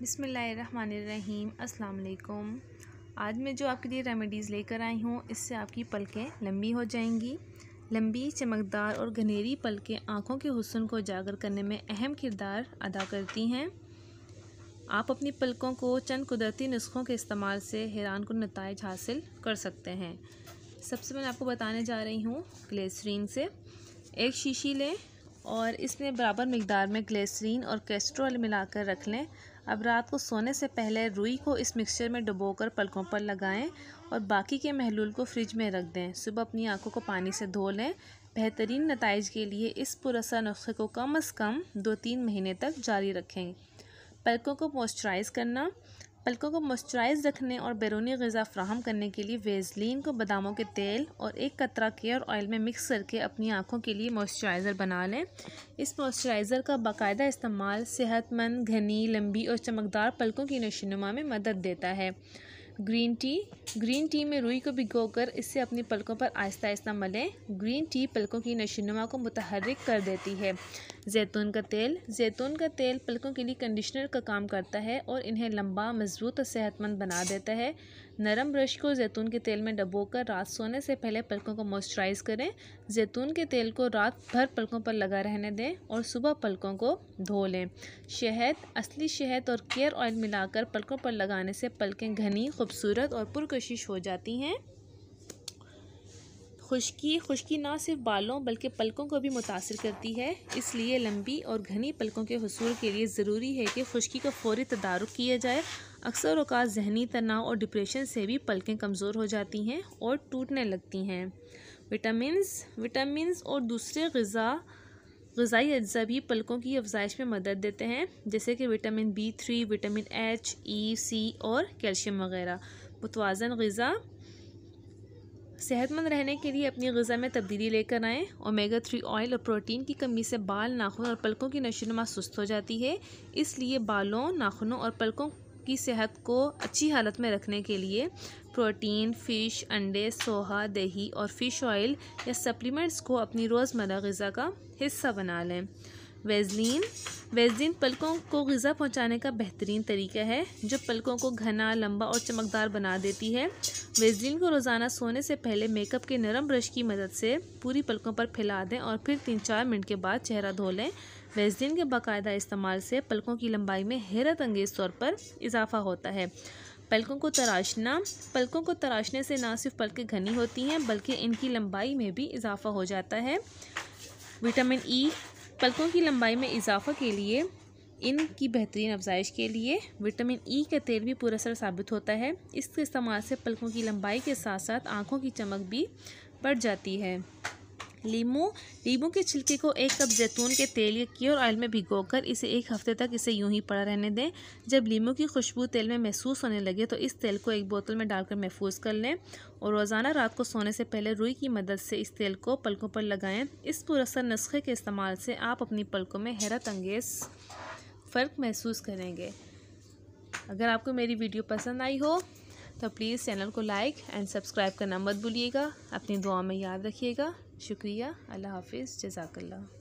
बिसमीम अस्सलाम आज मैं जो आपके लिए रेमेडीज़ लेकर आई हूँ इससे आपकी पलकें लंबी हो जाएंगी लंबी चमकदार और घनेरी पलकें आँखों के हसन को उजागर करने में अहम किरदार अदा करती हैं आप अपनी पलकों को चंद कुदरती नुस्खों के इस्तेमाल से हैरान कन नतज हासिल कर सकते हैं सबसे मैं आपको बताने जा रही हूँ ग्लेसरीन से एक शीशी लें और इसमें बराबर मकदार में ग्लेसरीन और कैस्ट्रोल मिलाकर रख लें अब रात को सोने से पहले रुई को इस मिक्सचर में डुबोकर पलकों पर लगाएं और बाकी के महलूल को फ्रिज में रख दें सुबह अपनी आंखों को पानी से धो लें बेहतरीन नतज के लिए इस पुरसा नुस्खे को कम अज़ कम दो तीन महीने तक जारी रखें पलकों को मॉइस्चराइज़ करना पलकों को मॉइस्चराइज रखने और बैरूनी गज़ा फ्राहम करने के लिए वेजलिन को बादामों के तेल और एक कतरा केयर ऑयल में मिक्स करके अपनी आँखों के लिए मॉइस्चराइज़र बना लें इस मॉइस्चराइज़र का बाकायदा इस्तेमाल सेहतमंद घनी लंबी और चमकदार पलकों की नशोनुमा में मदद देता है ग्रीन टी ग्रीन टी में रुई को भिगोकर इससे अपनी पलकों पर आहिस्ता आहिस्ता मलें ग्रीन टी पलकों की नशीनुमा को मुतहरक कर देती है जैतून का तेल जैतून का तेल पलकों के लिए कंडीशनर का काम करता है और इन्हें लंबा मजबूत और सेहतमंद बना देता है नरम ब्रश को जैतून के तेल में डबोकर रात सोने से पहले पलकों को मॉइस्चराइज करें जैतून के तेल को रात भर पलकों पर लगा रहने दें और सुबह पलकों को धो लें शहद असली शहद और केयर ऑयल मिलाकर पलकों पर लगाने से पलकें घनी खूबसूरत और पुरकशिश हो जाती हैं खुश्की खुश्की ना सिर्फ बालों बल्कि पलकों को भी मुतासर करती है इसलिए लंबी और घनी पलकों के हसूल के लिए ज़रूरी है कि खुश्की का फौरी तदारक किया जाए अक्सर अवकात जहनी तनाव और डिप्रेशन से भी पलकें कमज़ोर हो जाती हैं और टूटने लगती हैं विटामिन विटामिन और दूसरे गज़ा गज़ाई अज्जा भी पलकों की अफजाइश में मदद देते हैं जैसे कि vitamin B three vitamin H E C और कैल्शियम वगैरह मुतवाजन गज़ा सेहतमंद रहने के लिए अपनी गज़ा में तब्दीली लेकर आएँ ओमेगा थ्री ऑयल और प्रोटीन की कमी से बाल नाखून और पलकों की नशोनमा सुस्त हो जाती है इसलिए बालों नाखूनों और पलकों की सेहत को अच्छी हालत में रखने के लिए प्रोटीन फ़िश अंडे सोहा दही और फ़िश ऑयल या सप्लीमेंट्स को अपनी रोज़मर्रा गज़ा का हिस्सा बना लें वेजलिन वेजलिन पलकों को गज़ा पहुंचाने का बेहतरीन तरीका है जो पलकों को घना लंबा और चमकदार बना देती है वेजलिन को रोज़ाना सोने से पहले मेकअप के नरम ब्रश की मदद से पूरी पलकों पर फैला दें और फिर तीन चार मिनट के बाद चेहरा धो लें वेजलिन के बाकायदा इस्तेमाल से पलकों की लंबाई में हैरत अंगेज तौर पर इजाफा होता है पलकों को तराशना पलकों को तराशने से ना सिर्फ पलकें घनी होती हैं बल्कि इनकी लंबाई में भी इजाफा हो जाता है विटामिन ई e, पलकों की लंबाई में इजाफा के लिए इनकी बेहतरीन अफजाइश के लिए विटामिन ई e का तेल भी पुरसर साबित होता है इसके इस्तेमाल से पलकों की लंबाई के साथ साथ आँखों की चमक भी बढ़ जाती है लीमू लीमू के छिलके को एक कप जैतून के तेल या क्योर ऑयल में भिगोकर इसे एक हफ्ते तक इसे यूं ही पड़ा रहने दें जब लीमू की खुशबू तेल में महसूस होने लगे तो इस तेल को एक बोतल में डालकर महफूज कर लें और रोज़ाना रात को सोने से पहले रुई की मदद से इस तेल को पलकों पर लगाएं इस पुरसर नुस्खे के इस्तेमाल से आप अपनी पलकों में हैरत अंगेज़ फ़र्क महसूस करेंगे अगर आपको मेरी वीडियो पसंद आई हो तो प्लीज़ चैनल को लाइक एंड सब्सक्राइब करना मत भूलिएगा अपनी दुआ में याद रखिएगा शुक्रिया अल्लाह हाफिज़ जजाकल्ला